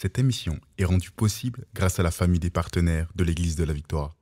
Cette émission est rendue possible grâce à la famille des partenaires de l'Église de la Victoire.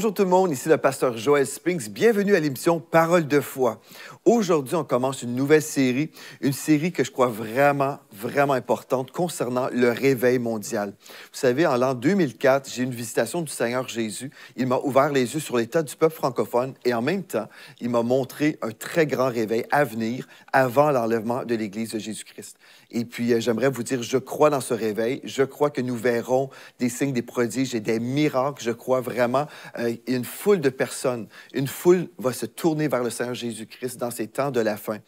Bonjour tout le monde, ici le pasteur Joël Spinks. Bienvenue à l'émission Parole de foi. Aujourd'hui, on commence une nouvelle série, une série que je crois vraiment, vraiment importante concernant le réveil mondial. Vous savez, en l'an 2004, j'ai eu une visitation du Seigneur Jésus. Il m'a ouvert les yeux sur l'état du peuple francophone et en même temps, il m'a montré un très grand réveil à venir avant l'enlèvement de l'Église de Jésus-Christ. Et puis, euh, j'aimerais vous dire, je crois dans ce réveil. Je crois que nous verrons des signes, des prodiges et des miracles. Je crois vraiment euh, une foule de personnes, une foule va se tourner vers le Seigneur Jésus-Christ dans ces temps de la fin.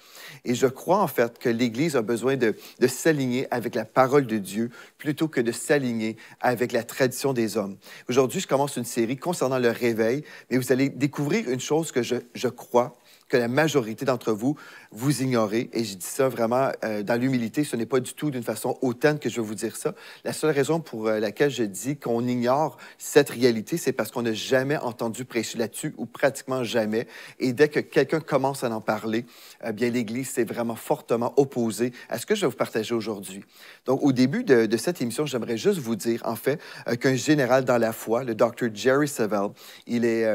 Et je crois en fait que l'Église a besoin de, s'aligner avec la parole de Dieu plutôt que de s'aligner avec la tradition des hommes. Aujourd'hui, je commence une série concernant le réveil, mais vous allez découvrir une chose que je crois que la majorité d'entre vous, vous ignorez. Et je dis ça vraiment euh, dans l'humilité. Ce n'est pas du tout d'une façon hautaine que je veux vous dire ça. La seule raison pour euh, laquelle je dis qu'on ignore cette réalité, c'est parce qu'on n'a jamais entendu prêcher là-dessus ou pratiquement jamais. Et dès que quelqu'un commence à en parler, eh bien, l'Église s'est vraiment fortement opposée à ce que je vais vous partager aujourd'hui. Donc, au début de, cette émission, j'aimerais juste vous dire, en fait, euh, qu'un général dans la foi, le Dr. Jerry Savelle, il est,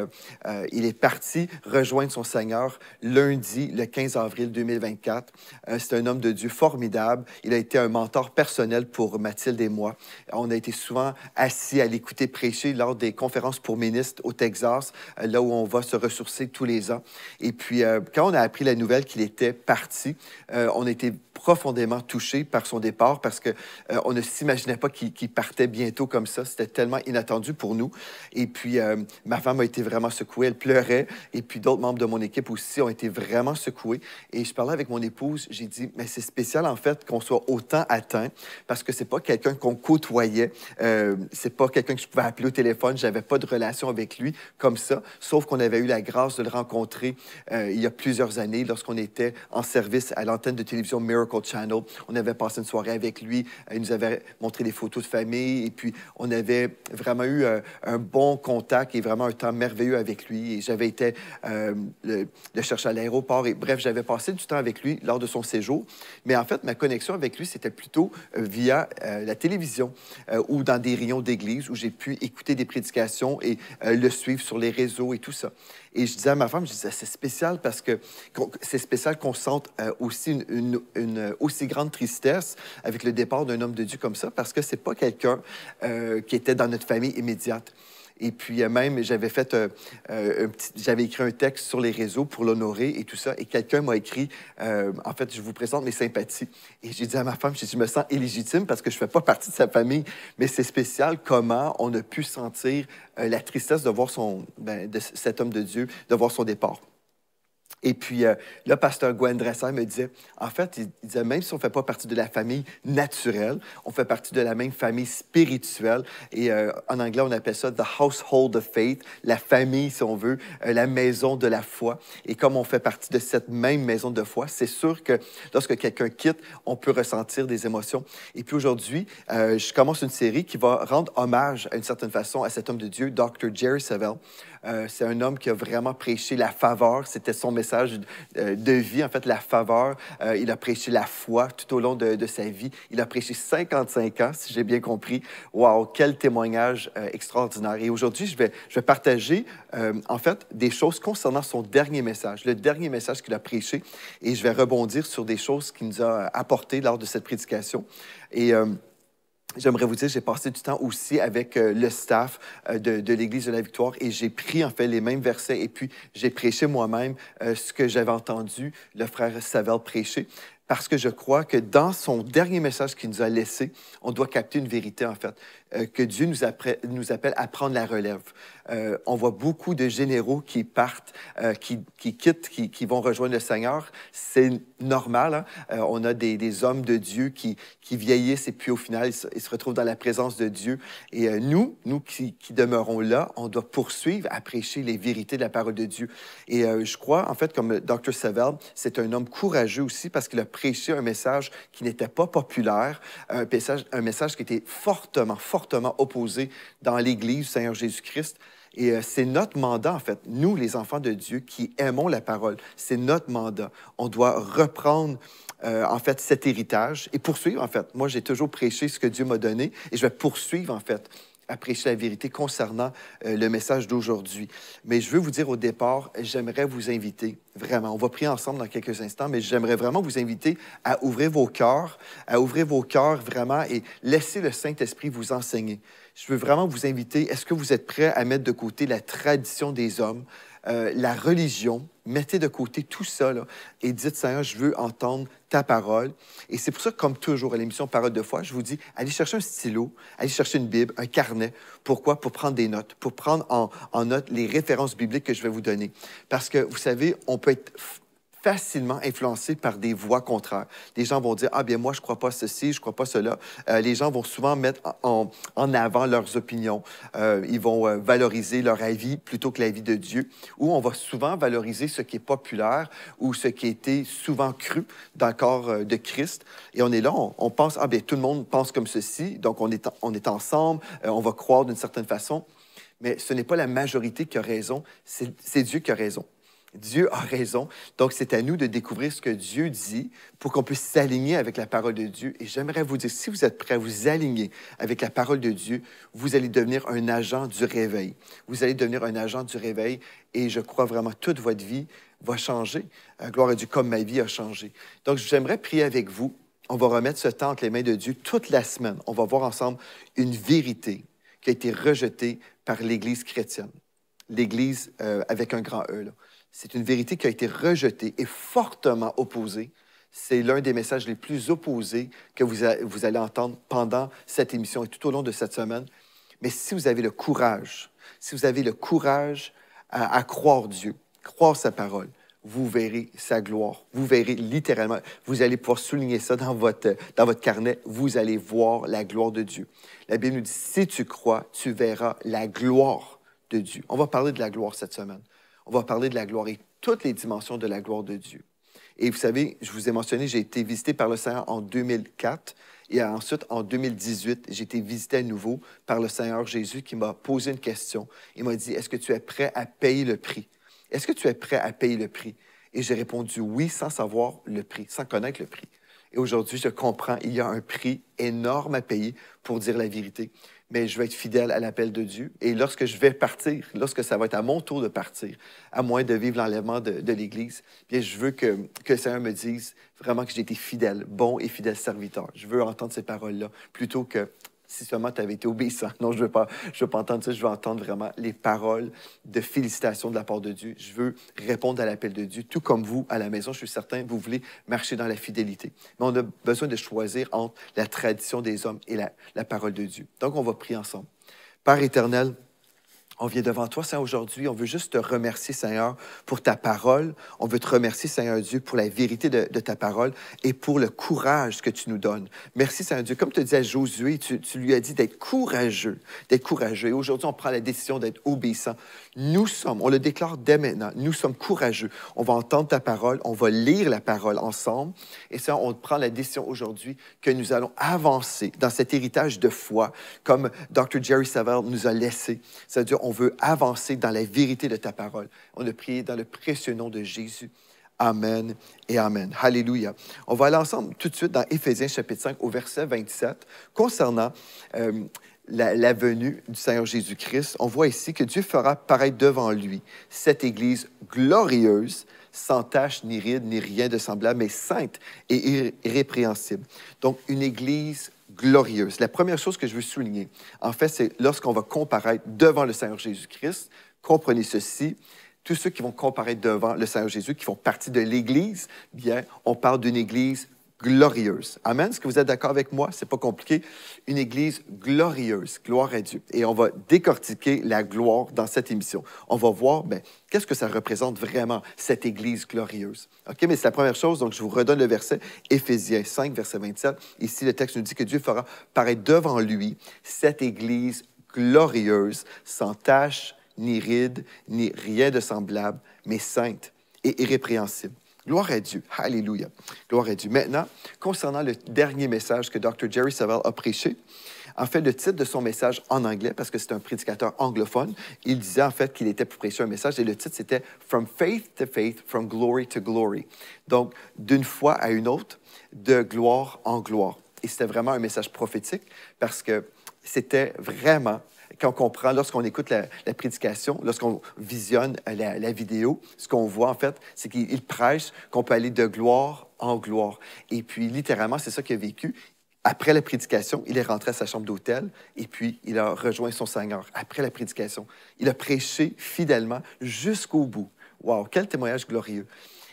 il est parti rejoindre son Seigneur lundi, le 15 avril 2024. Euh, c'est un homme de Dieu formidable. Il a été un mentor personnel pour Mathilde et moi. On a été souvent assis à l'écouter prêcher lors des conférences pour ministres au Texas, euh, là où on va se ressourcer tous les ans. Et puis, euh, quand on a appris la nouvelle qu'il était parti, on était profondément touché par son départ parce qu'on euh, on ne s'imaginait pas qu'il partait bientôt comme ça. C'était tellement inattendu pour nous. Et puis, euh, ma femme a été vraiment secouée. Elle pleurait. Et puis, d'autres membres de mon équipe aussi ont été vraiment secoués. Et je parlais avec mon épouse. J'ai dit, mais c'est spécial, en fait, qu'on soit autant atteint parce que c'est pas quelqu'un qu'on côtoyait. Ce euh, c'est pas quelqu'un que je pouvais appeler au téléphone. J'avais pas de relation avec lui comme ça. Sauf qu'on avait eu la grâce de le rencontrer il y a plusieurs années lorsqu'on était en service à l'antenne de télévision Miracle on avait passé une soirée avec lui. Euh, il nous avait montré des photos de famille. Et puis, on avait vraiment eu euh, un, bon contact et vraiment un temps merveilleux avec lui. Et j'avais été euh, le, chercher à l'aéroport. Et bref, j'avais passé du temps avec lui lors de son séjour. Mais en fait, ma connexion avec lui, c'était plutôt via la télévision ou dans des rayons d'église où j'ai pu écouter des prédications et le suivre sur les réseaux et tout ça. Et je disais à ma femme, je disais, c'est spécial parce que c'est spécial qu'on sente euh, aussi une, aussi grande tristesse avec le départ d'un homme de Dieu comme ça, parce que ce n'est pas quelqu'un euh, qui était dans notre famille immédiate. Et puis euh, même, euh, euh, j'avais écrit un texte sur les réseaux pour l'honorer et tout ça. Et quelqu'un m'a écrit, en fait, je vous présente mes sympathies. Et j'ai dit à ma femme, je me sens illégitime parce que je ne fais pas partie de sa famille, mais c'est spécial comment on a pu sentir la tristesse de voir ben, cet homme de Dieu, de voir son départ. Et puis euh, le pasteur Gwen Dresser me disait, en fait, il, disait, même si on ne fait pas partie de la famille naturelle, on fait partie de la même famille spirituelle. Et euh, en anglais, on appelle ça the household of faith, la famille, si on veut, euh, la maison de la foi. Et comme on fait partie de cette même maison de foi, c'est sûr que lorsque quelqu'un quitte, on peut ressentir des émotions. Et puis aujourd'hui, je commence une série qui va rendre hommage, à une certaine façon, à cet homme de Dieu, Dr. Jerry Savelle. Euh, c'est un homme qui a vraiment prêché la faveur. C'était son message euh, de vie, en fait, la faveur. Euh, il a prêché la foi tout au long de, sa vie. Il a prêché 55 ans, si j'ai bien compris. Waouh, quel témoignage extraordinaire. Et aujourd'hui, je vais, je vais partager, en fait, des choses concernant son dernier message, le dernier message qu'il a prêché. Et je vais rebondir sur des choses qu'il nous a apportées lors de cette prédication. Et J'aimerais vous dire, j'ai passé du temps aussi avec euh, le staff euh, de, l'Église de la Victoire et j'ai pris en fait les mêmes versets et puis j'ai prêché moi-même euh, ce que j'avais entendu le frère Savelle prêcher parce que je crois que dans son dernier message qu'il nous a laissé, on doit capter une vérité en fait. Euh, que Dieu nous, nous, appelle à prendre la relève. Euh, on voit beaucoup de généraux qui partent, euh, qui, quittent, qui, vont rejoindre le Seigneur. C'est normal. Hein. on a des, hommes de Dieu qui, qui, vieillissent et puis au final, ils se, retrouvent dans la présence de Dieu. Et nous, nous qui, demeurons là, on doit poursuivre à prêcher les vérités de la parole de Dieu. Et je crois, en fait, comme Dr. Savell, c'est un homme courageux aussi parce qu'il a prêché un message qui n'était pas populaire, un message, un message qui était fortement, fortement fortement opposé dans l'Église Seigneur Jésus-Christ. Et euh, c'est notre mandat, en fait, nous, les enfants de Dieu, qui aimons la parole. C'est notre mandat. On doit reprendre, euh, en fait, cet héritage et poursuivre, en fait. Moi, j'ai toujours prêché ce que Dieu m'a donné et je vais poursuivre, en fait, prêcher la vérité concernant euh, le message d'aujourd'hui. Mais je veux vous dire au départ, j'aimerais vous inviter, vraiment, on va prier ensemble dans quelques instants, mais j'aimerais vraiment vous inviter à ouvrir vos cœurs, à ouvrir vos cœurs vraiment et laisser le Saint-Esprit vous enseigner. Je veux vraiment vous inviter, est-ce que vous êtes prêts à mettre de côté la tradition des hommes, euh, la religion, mettez de côté tout ça et dites, Seigneur, je veux entendre ta parole. Et c'est pour ça, comme toujours à l'émission Parole de foi, je vous dis, allez chercher un stylo, allez chercher une Bible, un carnet. Pourquoi? Pour prendre des notes, pour prendre en note les références bibliques que je vais vous donner. Parce que, vous savez, on peut être facilement influencés par des voix contraires. Les gens vont dire, ah bien moi, je crois pas ceci, je crois pas cela. Euh, les gens vont souvent mettre en, avant leurs opinions. Euh, ils vont euh, valoriser leur avis plutôt que l'avis de Dieu. Ou on va souvent valoriser ce qui est populaire ou ce qui a été souvent cru dans le corps de Christ. Et on est là, on, pense, ah bien tout le monde pense comme ceci, donc on est, on est ensemble, on va croire d'une certaine façon. Mais ce n'est pas la majorité qui a raison, c'est Dieu qui a raison. Dieu a raison. Donc, c'est à nous de découvrir ce que Dieu dit pour qu'on puisse s'aligner avec la parole de Dieu. Et j'aimerais vous dire, si vous êtes prêt à vous aligner avec la parole de Dieu, vous allez devenir un agent du réveil. Vous allez devenir un agent du réveil et je crois vraiment toute votre vie va changer. Euh, gloire à Dieu, comme ma vie a changé. Donc, j'aimerais prier avec vous. On va remettre ce temps entre les mains de Dieu toute la semaine. On va voir ensemble une vérité qui a été rejetée par l'Église chrétienne. L'Église euh, avec un grand E. C'est une vérité qui a été rejetée et fortement opposée. C'est l'un des messages les plus opposés que vous, allez entendre pendant cette émission et tout au long de cette semaine. Mais si vous avez le courage, si vous avez le courage à, croire Dieu, croire sa parole, vous verrez sa gloire. Vous verrez littéralement, vous allez pouvoir souligner ça dans votre, dans votre carnet, vous allez voir la gloire de Dieu. La Bible nous dit, si tu crois, tu verras la gloire de Dieu. On va parler de la gloire cette semaine on va parler de la gloire et toutes les dimensions de la gloire de Dieu. Et vous savez, je vous ai mentionné, j'ai été visité par le Seigneur en 2004. Et ensuite, en 2018, j'ai été visité à nouveau par le Seigneur Jésus qui m'a posé une question. Il m'a dit, est-ce que tu es prêt à payer le prix? Est-ce que tu es prêt à payer le prix? Et j'ai répondu oui sans savoir le prix, sans connaître le prix. Et aujourd'hui, je comprends, il y a un prix énorme à payer pour dire la vérité mais je vais être fidèle à l'appel de Dieu. Et lorsque je vais partir, lorsque ça va être à mon tour de partir, à moins de vivre l'enlèvement de, l'Église, bien, je veux que, que le me dise vraiment que j'ai été fidèle, bon et fidèle serviteur. Je veux entendre ces paroles-là plutôt que si seulement tu avais été obéissant. Non, je ne veux, pas, je veux entendre ça. Je veux entendre vraiment les paroles de félicitations de la part de Dieu. Je veux répondre à l'appel de Dieu, tout comme vous à la maison. Je suis certain, vous voulez marcher dans la fidélité. Mais on a besoin de choisir entre la tradition des hommes et la, la parole de Dieu. Donc, on va prier ensemble. Père éternel, on vient devant toi, Seigneur, aujourd'hui. On veut juste te remercier, Seigneur, pour ta parole. On veut te remercier, Seigneur Dieu, pour la vérité de, ta parole et pour le courage que tu nous donnes. Merci, Seigneur Dieu. Comme te disait Josué, tu, tu lui as dit d'être courageux, d'être courageux. aujourd'hui, on prend la décision d'être obéissant. Nous sommes, on le déclare dès maintenant, nous sommes courageux. On va entendre ta parole, on va lire la parole ensemble. Et ça, on prend la décision aujourd'hui que nous allons avancer dans cet héritage de foi comme Dr. Jerry Savelle nous a laissé. Ça veut on veut avancer dans la vérité de ta parole. On a prie dans le précieux nom de Jésus. Amen et Amen. Alléluia. On va aller ensemble tout de suite dans Éphésiens chapitre 5 au verset 27 concernant euh, la, la, venue du Seigneur Jésus-Christ. On voit ici que Dieu fera paraître devant lui cette Église glorieuse, sans tache ni ride ni rien de semblable, mais sainte et irrépréhensible. Donc une Église glorieuse. La première chose que je veux souligner, en fait, c'est lorsqu'on va comparaître devant le Seigneur Jésus-Christ, comprenez ceci, tous ceux qui vont comparaître devant le Seigneur Jésus, qui font partie de l'Église, bien, on parle d'une Église glorieuse. Amen. Est-ce que vous êtes d'accord avec moi? C'est pas compliqué. Une église glorieuse. Gloire à Dieu. Et on va décortiquer la gloire dans cette émission. On va voir, ben, qu'est-ce que ça représente vraiment, cette église glorieuse? OK? Mais c'est la première chose. Donc, je vous redonne le verset, Éphésiens 5, verset 27. Ici, le texte nous dit que Dieu fera paraître devant lui cette église glorieuse, sans tache, ni ride, ni rien de semblable, mais sainte et irrépréhensible. Gloire à Dieu. Alléluia. Gloire à Dieu. Maintenant, concernant le dernier message que Dr. Jerry Savell a prêché, en fait, le titre de son message en anglais, parce que c'est un prédicateur anglophone, il disait en fait qu'il était pour prêcher un message et le titre c'était From Faith to Faith, From Glory to Glory. Donc, d'une foi à une autre, de gloire en gloire. Et c'était vraiment un message prophétique parce que c'était vraiment quand on comprend, lorsqu'on écoute la, prédication, lorsqu'on visionne la, vidéo, ce qu'on voit en fait, c'est qu'il prêche qu'on peut aller de gloire en gloire. Et puis, littéralement, c'est ça qu'il a vécu. Après la prédication, il est rentré à sa chambre d'hôtel et puis il a rejoint son Seigneur après la prédication. Il a prêché fidèlement jusqu'au bout. Waouh, quel témoignage glorieux.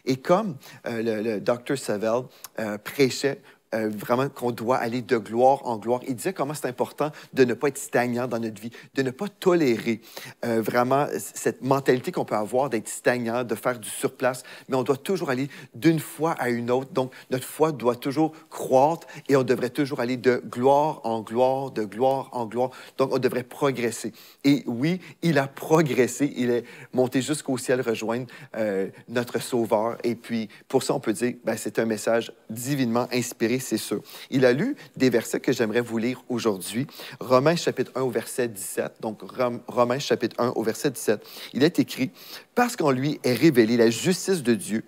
Et comme euh, le, Dr. Savell euh, prêchait euh, vraiment qu'on doit aller de gloire en gloire. Il disait comment c'est important de ne pas être stagnant dans notre vie, de ne pas tolérer euh, vraiment cette mentalité qu'on peut avoir d'être stagnant, de faire du surplace, mais on doit toujours aller d'une foi à une autre. Donc, notre foi doit toujours croître et on devrait toujours aller de gloire en gloire, de gloire en gloire. Donc, on devrait progresser. Et oui, il a progressé, il est monté jusqu'au ciel rejoindre euh, notre Sauveur. Et puis, pour ça, on peut dire, ben, c'est un message divinement inspiré c'est sûr. Il a lu des versets que j'aimerais vous lire aujourd'hui. Romains chapitre 1 au verset 17. Donc, Romains chapitre 1 au verset 17. Il est écrit, Parce qu'en lui est révélée la justice de Dieu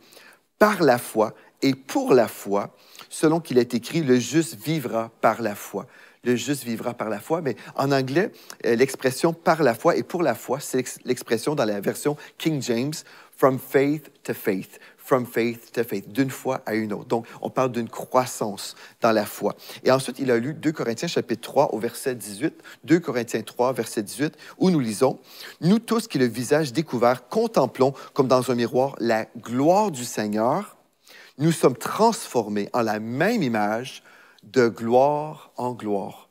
par la foi et pour la foi, selon qu'il est écrit, le juste vivra par la foi le juste vivra par la foi. Mais en anglais, euh, l'expression par la foi et pour la foi, c'est l'expression dans la version King James, from faith to faith from faith to faith, d'une foi à une autre. Donc, on parle d'une croissance dans la foi. Et ensuite, il a lu 2 Corinthiens chapitre 3 au verset 18, 2 Corinthiens 3 verset 18, où nous lisons, Nous tous qui le visage découvert contemplons comme dans un miroir la gloire du Seigneur, nous sommes transformés en la même image de gloire en gloire,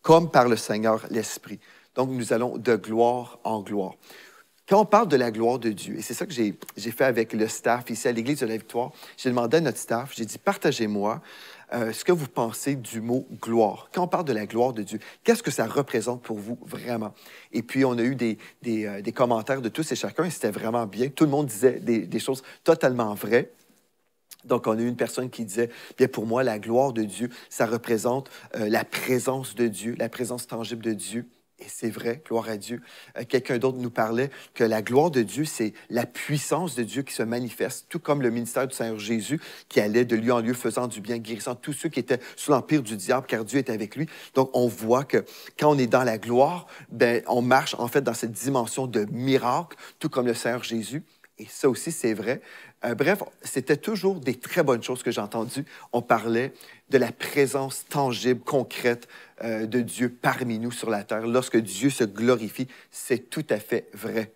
comme par le Seigneur l'Esprit. Donc, nous allons de gloire en gloire. Quand on parle de la gloire de Dieu, et c'est ça que j'ai fait avec le staff ici à l'Église de la Victoire, j'ai demandé à notre staff, j'ai dit, partagez-moi euh, ce que vous pensez du mot gloire. Quand on parle de la gloire de Dieu, qu'est-ce que ça représente pour vous vraiment? Et puis, on a eu des, euh, commentaires de tous et chacun, et c'était vraiment bien. Tout le monde disait des, choses totalement vraies. Donc, on a eu une personne qui disait, bien pour moi, la gloire de Dieu, ça représente euh, la présence de Dieu, la présence tangible de Dieu et c'est vrai, gloire à Dieu. Euh, quelqu'un d'autre nous parlait que la gloire de Dieu, c'est la puissance de Dieu qui se manifeste, tout comme le ministère du Seigneur Jésus qui allait de lieu en lieu faisant du bien, guérissant tous ceux qui étaient sous l'empire du diable, car Dieu est avec lui. Donc, on voit que quand on est dans la gloire, ben, on marche en fait dans cette dimension de miracle, tout comme le Seigneur Jésus. Et ça aussi, c'est vrai. Euh, bref, c'était toujours des très bonnes choses que j'ai entendues. On parlait de la présence tangible, concrète euh, de Dieu parmi nous sur la terre. Lorsque Dieu se glorifie, c'est tout à fait vrai.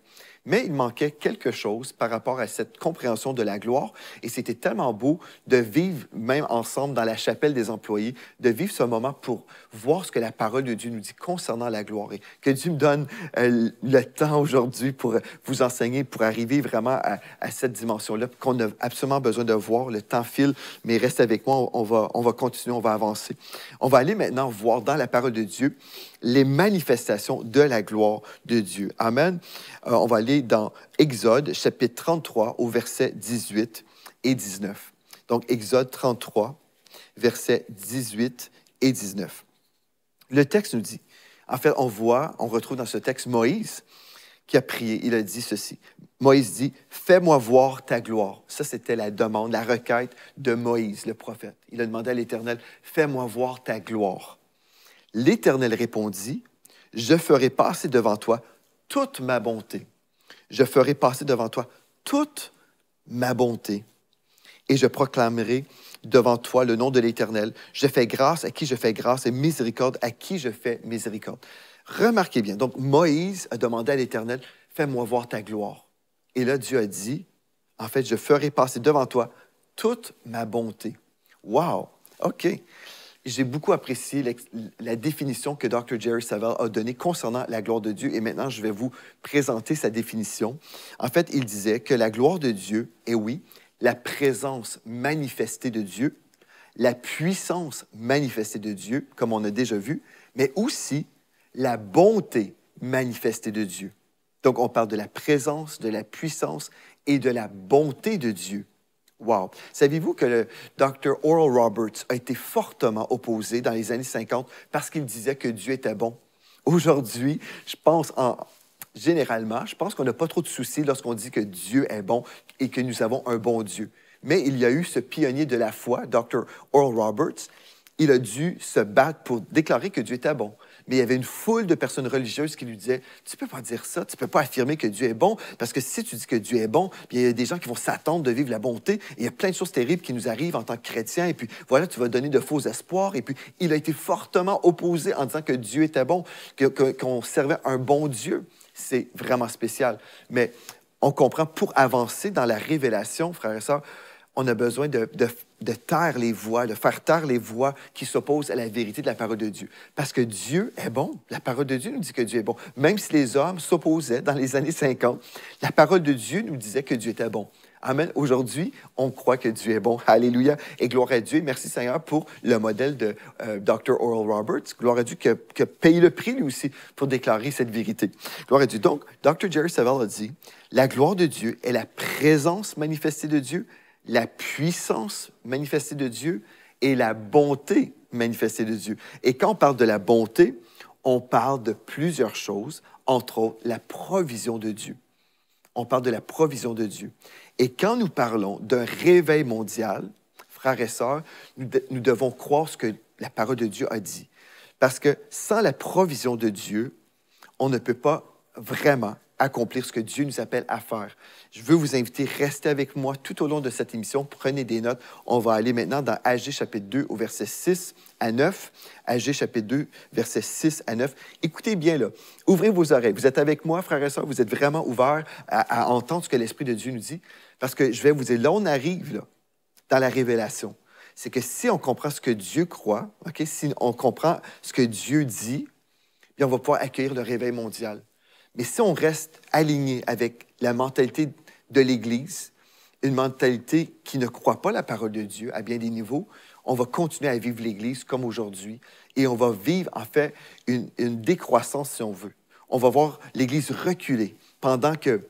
Mais il manquait quelque chose par rapport à cette compréhension de la gloire. Et c'était tellement beau de vivre, même ensemble, dans la chapelle des employés, de vivre ce moment pour voir ce que la parole de Dieu nous dit concernant la gloire. Et que Dieu me donne euh, le temps aujourd'hui pour vous enseigner, pour arriver vraiment à, cette dimension-là qu'on a absolument besoin de voir. Le temps file, mais reste avec moi, va, on va continuer, on va avancer. On va aller maintenant voir dans la parole de Dieu les manifestations de la gloire de Dieu. Amen. Euh, on va aller dans Exode, chapitre 33, au verset 18 et 19. Donc, Exode 33, verset 18 et 19. Le texte nous dit, en fait, on voit, on retrouve dans ce texte Moïse qui a prié. Il a dit ceci. Moïse dit, fais-moi voir ta gloire. Ça, c'était la demande, la requête de Moïse, le prophète. Il a demandé à l'Éternel, fais-moi voir ta gloire. L'Éternel répondit, Je ferai passer devant toi toute ma bonté. Je ferai passer devant toi toute ma bonté. Et je proclamerai devant toi le nom de l'Éternel. Je fais grâce à qui je fais grâce et miséricorde à qui je fais miséricorde. Remarquez bien, donc Moïse a demandé à l'Éternel, Fais-moi voir ta gloire. Et là, Dieu a dit, En fait, je ferai passer devant toi toute ma bonté. Wow! OK. J'ai beaucoup apprécié la, définition que Dr. Jerry Savelle a donnée concernant la gloire de Dieu et maintenant je vais vous présenter sa définition. En fait, il disait que la gloire de Dieu est oui, la présence manifestée de Dieu, la puissance manifestée de Dieu, comme on a déjà vu, mais aussi la bonté manifestée de Dieu. Donc on parle de la présence, de la puissance et de la bonté de Dieu. Wow. Savez-vous que le Dr. Oral Roberts a été fortement opposé dans les années 50 parce qu'il disait que Dieu était bon? Aujourd'hui, je pense généralement, je pense qu'on n'a pas trop de soucis lorsqu'on dit que Dieu est bon et que nous avons un bon Dieu. Mais il y a eu ce pionnier de la foi, Dr. Oral Roberts. Il a dû se battre pour déclarer que Dieu était bon mais il y avait une foule de personnes religieuses qui lui disaient Tu peux pas dire ça, tu peux pas affirmer que Dieu est bon, parce que si tu dis que Dieu est bon, il y a des gens qui vont s'attendre de vivre la bonté. il y a plein de choses terribles qui nous arrivent en tant que chrétiens. Et puis voilà, tu vas donner de faux espoirs. Et puis il a été fortement opposé en disant que Dieu était bon, qu'on servait un bon Dieu. C'est vraiment spécial. Mais on comprend pour avancer dans la révélation, frères et sœurs, on a besoin de, taire les voix, de faire taire les voix qui s'opposent à la vérité de la parole de Dieu. Parce que Dieu est bon. La parole de Dieu nous dit que Dieu est bon. Même si les hommes s'opposaient dans les années 50, la parole de Dieu nous disait que Dieu était bon. Amen. Aujourd'hui, on croit que Dieu est bon. Alléluia. Et gloire à Dieu. Merci Seigneur pour le modèle de euh, Dr. Oral Roberts. Gloire à Dieu que, que paye le prix lui aussi pour déclarer cette vérité. Gloire à Dieu. Donc, Dr. Jerry Savell a dit, la gloire de Dieu est la présence manifestée de Dieu la puissance manifestée de Dieu et la bonté manifestée de Dieu. Et quand on parle de la bonté, on parle de plusieurs choses, entre autres la provision de Dieu. On parle de la provision de Dieu. Et quand nous parlons d'un réveil mondial, frères et sœurs, nous, devons croire ce que la parole de Dieu a dit. Parce que sans la provision de Dieu, on ne peut pas vraiment accomplir ce que Dieu nous appelle à faire. Je veux vous inviter, restez avec moi tout au long de cette émission, prenez des notes. On va aller maintenant dans AG chapitre 2 au verset 6 à 9. AG chapitre 2, verset 6 à 9. Écoutez bien là, ouvrez vos oreilles. Vous êtes avec moi, frères et sœurs, vous êtes vraiment ouverts à, entendre ce que l'Esprit de Dieu nous dit. Parce que je vais vous dire, là on arrive là, dans la révélation. C'est que si on comprend ce que Dieu croit, ok, si on comprend ce que Dieu dit, on va pouvoir accueillir le réveil mondial. Mais si on reste aligné avec la mentalité de l'Église, une mentalité qui ne croit pas la parole de Dieu à bien des niveaux, on va continuer à vivre l'Église comme aujourd'hui et on va vivre en fait une, décroissance si on veut. On va voir l'Église reculer pendant que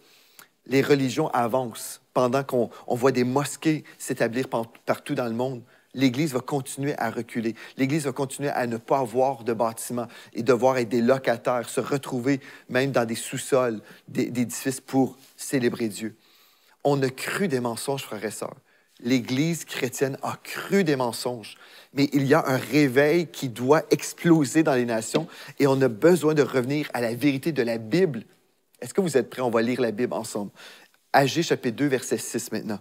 les religions avancent, pendant qu'on voit des mosquées s'établir partout dans le monde, l'Église va continuer à reculer. L'Église va continuer à ne pas avoir de bâtiments et devoir être des locataires, se retrouver même dans des sous-sols des édifices pour célébrer Dieu. On a cru des mensonges, frères et sœurs. L'Église chrétienne a cru des mensonges, mais il y a un réveil qui doit exploser dans les nations et on a besoin de revenir à la vérité de la Bible. Est-ce que vous êtes prêts? On va lire la Bible ensemble. Agé chapitre 2, verset 6 maintenant.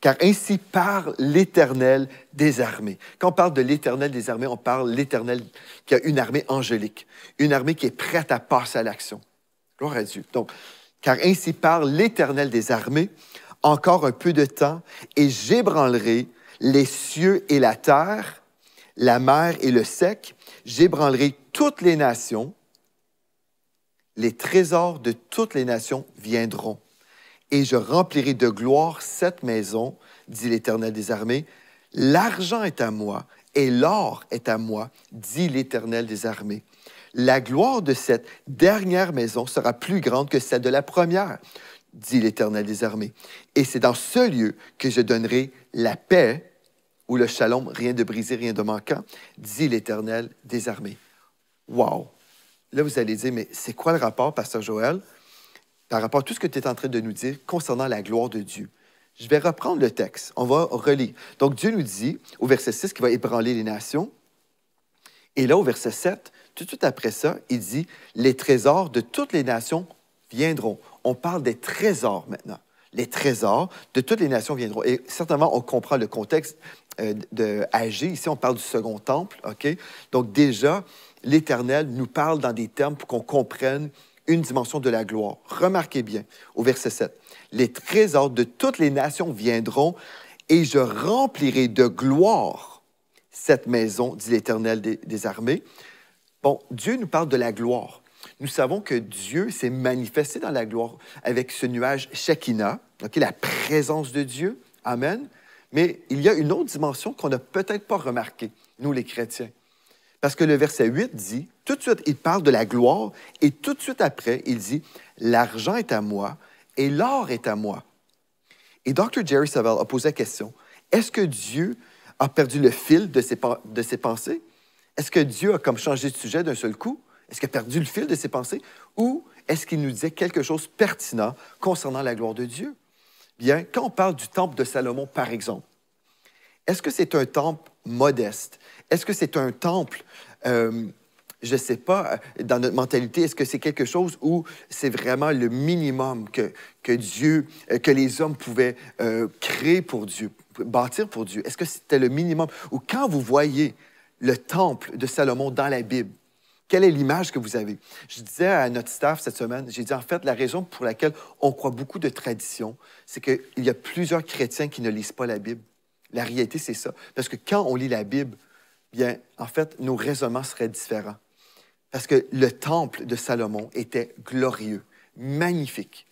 Car ainsi parle l'Éternel des armées. Quand on parle de l'Éternel des armées, on parle l'Éternel qui a une armée angélique, une armée qui est prête à passer à l'action. Gloire à Dieu. Donc, car ainsi parle l'Éternel des armées, encore un peu de temps, et j'ébranlerai les cieux et la terre, la mer et le sec, j'ébranlerai toutes les nations, les trésors de toutes les nations viendront et je remplirai de gloire cette maison, dit l'Éternel des armées. L'argent est à moi et l'or est à moi, dit l'Éternel des armées. La gloire de cette dernière maison sera plus grande que celle de la première, dit l'Éternel des armées. Et c'est dans ce lieu que je donnerai la paix ou le shalom, rien de brisé, rien de manquant, dit l'Éternel des armées. Wow! Là, vous allez dire, mais c'est quoi le rapport, Pasteur Joël? par rapport à tout ce que tu es en train de nous dire concernant la gloire de Dieu. Je vais reprendre le texte. On va relire. Donc, Dieu nous dit au verset 6 qu'il va ébranler les nations. Et là, au verset 7, tout de suite après ça, il dit Les trésors de toutes les nations viendront. On parle des trésors maintenant. Les trésors de toutes les nations viendront. Et certainement, on comprend le contexte euh, de Agé. Ici, on parle du second temple. OK? Donc, déjà, l'Éternel nous parle dans des termes pour qu'on comprenne une dimension de la gloire. Remarquez bien au verset 7. Les trésors de toutes les nations viendront et je remplirai de gloire cette maison, dit l'Éternel des, armées. Bon, Dieu nous parle de la gloire. Nous savons que Dieu s'est manifesté dans la gloire avec ce nuage Shekinah, la présence de Dieu. Amen. Mais il y a une autre dimension qu'on n'a peut-être pas remarquée, nous les chrétiens. Parce que le verset 8 dit, tout de suite, il parle de la gloire, et tout de suite après, il dit, l'argent est à moi et l'or est à moi. Et Dr. Jerry Savelle a posé la question, est-ce que Dieu a perdu le fil de ses, de ses pensées? Est-ce que Dieu a comme changé de sujet d'un seul coup? Est-ce qu'il a perdu le fil de ses pensées? Ou est-ce qu'il nous disait quelque chose pertinent concernant la gloire de Dieu? Bien, quand on parle du temple de Salomon, par exemple, est-ce que c'est un temple modeste. Est-ce que c'est un temple? Euh, je ne sais pas, euh, dans notre mentalité, est-ce que c'est quelque chose où c'est vraiment le minimum que, Dieu, euh, que les hommes pouvaient créer pour Dieu, bâtir pour Dieu? Est-ce que c'était le minimum? Ou quand vous voyez le temple de Salomon dans la Bible, quelle est l'image que vous avez? Je disais à notre staff cette semaine, j'ai dit en fait, la raison pour laquelle on croit beaucoup de traditions, c'est qu'il y a plusieurs chrétiens qui ne lisent pas la Bible. La réalité, c'est ça. Parce que quand on lit la Bible, bien, en fait, nos raisonnements seraient différents. Parce que le temple de Salomon était glorieux, magnifique.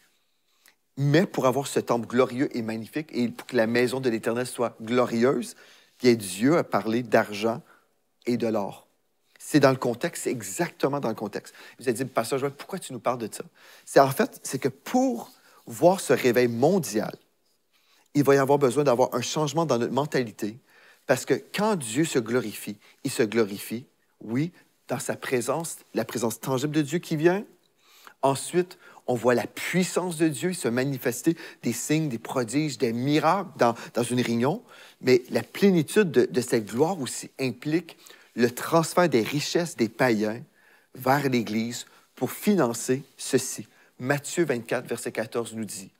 Mais pour avoir ce temple glorieux et magnifique, et pour que la maison de l'Éternel soit glorieuse, bien Dieu a parlé d'argent et de l'or. C'est dans le contexte, c'est exactement dans le contexte. Vous avez dit, Pasteur Joël, pourquoi tu nous parles de ça? C'est en fait, c'est que pour voir ce réveil mondial, il va y avoir besoin d'avoir un changement dans notre mentalité parce que quand Dieu se glorifie, il se glorifie, oui, dans sa présence, la présence tangible de Dieu qui vient. Ensuite, on voit la puissance de Dieu se manifester, des signes, des prodiges, des miracles dans, une réunion. Mais la plénitude de, de cette gloire aussi implique le transfert des richesses des païens vers l'Église pour financer ceci. Matthieu 24, verset 14 nous dit,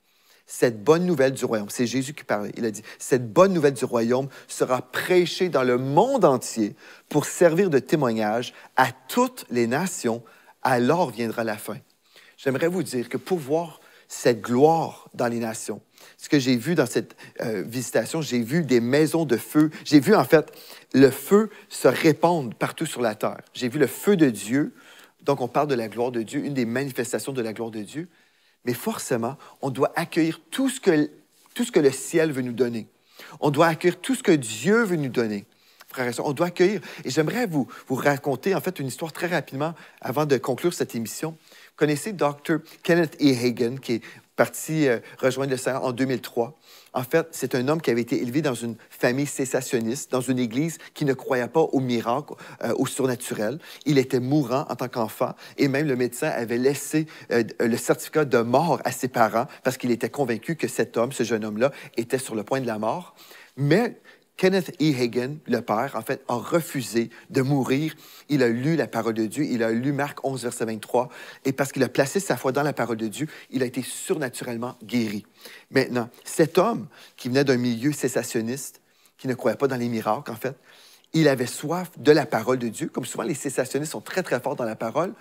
cette bonne nouvelle du royaume, c'est Jésus qui parle, il a dit, cette bonne nouvelle du royaume sera prêchée dans le monde entier pour servir de témoignage à toutes les nations, alors viendra la fin. J'aimerais vous dire que pour voir cette gloire dans les nations, ce que j'ai vu dans cette euh, visitation, j'ai vu des maisons de feu, j'ai vu en fait le feu se répandre partout sur la terre. J'ai vu le feu de Dieu, donc on parle de la gloire de Dieu, une des manifestations de la gloire de Dieu, mais forcément, on doit accueillir tout ce que, tout ce que le ciel veut nous donner. On doit accueillir tout ce que Dieu veut nous donner. Frères et on doit accueillir. Et j'aimerais vous, vous raconter, en fait, une histoire très rapidement avant de conclure cette émission. Vous connaissez Dr. Kenneth E. Hagan, qui est parti euh, rejoindre le Seigneur en 2003. En fait, c'est un homme qui avait été élevé dans une famille cessationniste, dans une église qui ne croyait pas au miracle, euh, au surnaturel. Il était mourant en tant qu'enfant et même le médecin avait laissé euh, le certificat de mort à ses parents parce qu'il était convaincu que cet homme, ce jeune homme-là, était sur le point de la mort. Mais Kenneth E. Hagan, le père, en fait, a refusé de mourir. Il a lu la parole de Dieu, il a lu Marc 11, verset 23, et parce qu'il a placé sa foi dans la parole de Dieu, il a été surnaturellement guéri. Maintenant, cet homme qui venait d'un milieu cessationniste, qui ne croyait pas dans les miracles, en fait, il avait soif de la parole de Dieu, comme souvent les cessationnistes sont très, très forts dans la parole,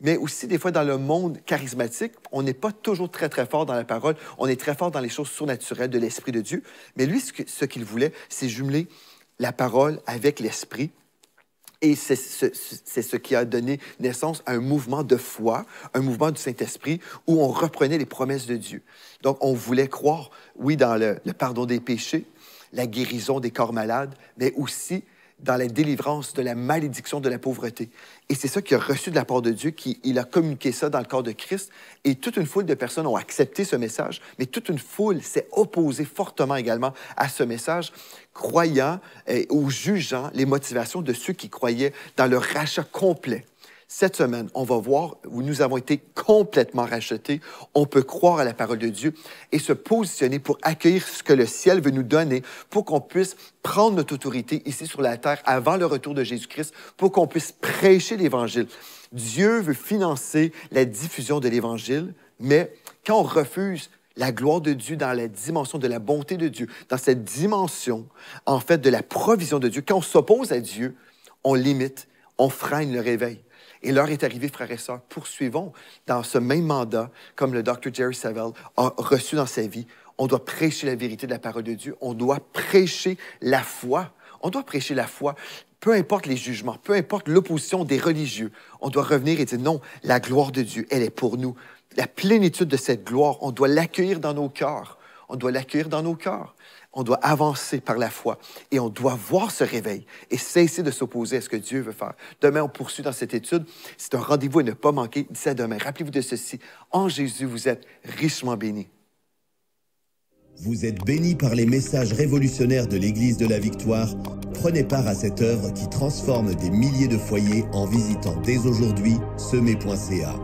mais aussi des fois dans le monde charismatique, on n'est pas toujours très, très fort dans la parole, on est très fort dans les choses surnaturelles de l'Esprit de Dieu. Mais lui, ce qu'il voulait, c'est jumeler la parole avec l'Esprit. Et c'est ce, qui a donné naissance à un mouvement de foi, un mouvement du Saint-Esprit, où on reprenait les promesses de Dieu. Donc, on voulait croire, oui, dans le, le pardon des péchés, la guérison des corps malades, mais aussi dans la délivrance de la malédiction de la pauvreté. Et c'est ça qu'il a reçu de la part de Dieu, qu'il a communiqué ça dans le corps de Christ. Et toute une foule de personnes ont accepté ce message, mais toute une foule s'est opposée fortement également à ce message, croyant eh, ou jugeant les motivations de ceux qui croyaient dans le rachat complet cette semaine, on va voir où nous avons été complètement rachetés. On peut croire à la parole de Dieu et se positionner pour accueillir ce que le ciel veut nous donner pour qu'on puisse prendre notre autorité ici sur la terre avant le retour de Jésus-Christ, pour qu'on puisse prêcher l'Évangile. Dieu veut financer la diffusion de l'Évangile, mais quand on refuse la gloire de Dieu dans la dimension de la bonté de Dieu, dans cette dimension, en fait, de la provision de Dieu, quand on s'oppose à Dieu, on limite, on freine le réveil. Et l'heure est arrivée, frères et sœurs, poursuivons dans ce même mandat comme le Dr. Jerry Savell a reçu dans sa vie. On doit prêcher la vérité de la parole de Dieu. On doit prêcher la foi. On doit prêcher la foi. Peu importe les jugements, peu importe l'opposition des religieux, on doit revenir et dire non, la gloire de Dieu, elle est pour nous. La plénitude de cette gloire, on doit l'accueillir dans nos cœurs. On doit l'accueillir dans nos cœurs. On doit avancer par la foi et on doit voir ce réveil et cesser de s'opposer à ce que Dieu veut faire. Demain, on poursuit dans cette étude. C'est un rendez-vous à ne pas manquer. D'ici à demain, rappelez-vous de ceci. En Jésus, vous êtes richement bénis. Vous êtes bénis par les messages révolutionnaires de l'Église de la Victoire. Prenez part à cette œuvre qui transforme des milliers de foyers en visitant dès aujourd'hui semer.ca.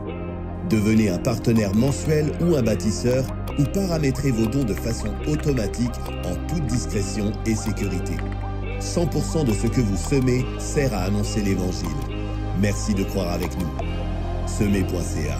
Devenez un partenaire mensuel ou un bâtisseur ou paramétrez vos dons de façon automatique en toute discrétion et sécurité. 100% de ce que vous semez sert à annoncer l'Évangile. Merci de croire avec nous. Semez.ca